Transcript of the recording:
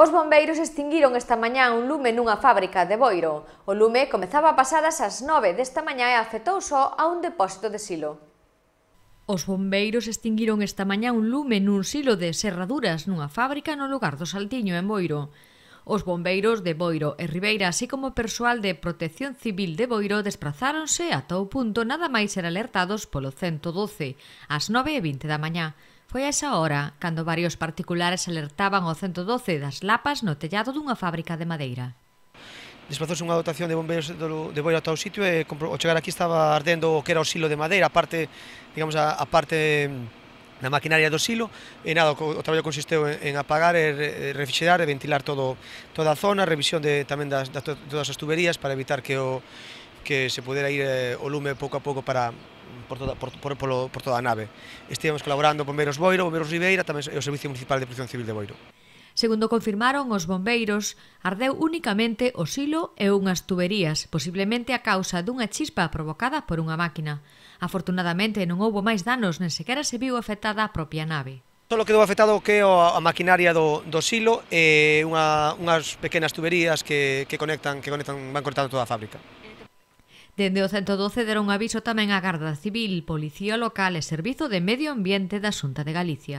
Os bombeiros extinguiron esta mañá un lume nunha fábrica de Boiro. O lume comezaba pasadas as 9 desta mañá e afetou só a un depósito de silo. Os bombeiros extinguiron esta mañá un lume nun silo de serraduras nunha fábrica no lugar do Saltiño en Boiro. Os bombeiros de Boiro e Ribeira, así como o persoal de Protección Civil de Boiro, desplazáronse ata o punto nada máis ser alertados polo 112, ás 9 e 20 da mañá. Foi a esa hora cando varios particulares alertaban ao 112 das lapas no tellado dunha fábrica de madeira. Desplazouse unha dotación de bombeiros de boira ao sitio e ao chegar aquí estaba ardendo o que era o silo de madeira, a parte, digamos, a, a parte na mm, maquinaria do silo e nada, o, o traballo consisteu en, en apagar e, refixerar e ventilar todo, toda a zona, revisión de, tamén das, das todas as tuberías para evitar que o que se pudera ir eh, o lume pouco a pouco para, por toda, por, por, por, por toda a nave. Estivemos colaborando Bombeiros Boiro, Bombeiros Ribeira tamén o Servicio Municipal de Protección Civil de Boiro. Segundo confirmaron os bombeiros, ardeu únicamente o silo e unhas tuberías, posiblemente a causa dunha chispa provocada por unha máquina. Afortunadamente non houbo máis danos, nen sequera se viu afectada a propia nave. Solo quedou afectado que a, a maquinaria do, do silo e unha, unhas pequenas tuberías que, que conectan que conectan van cortando toda a fábrica. Dende o 112 deron aviso tamén a Garda Civil, Policía Local e Servizo de Medio Ambiente da Xunta de Galicia.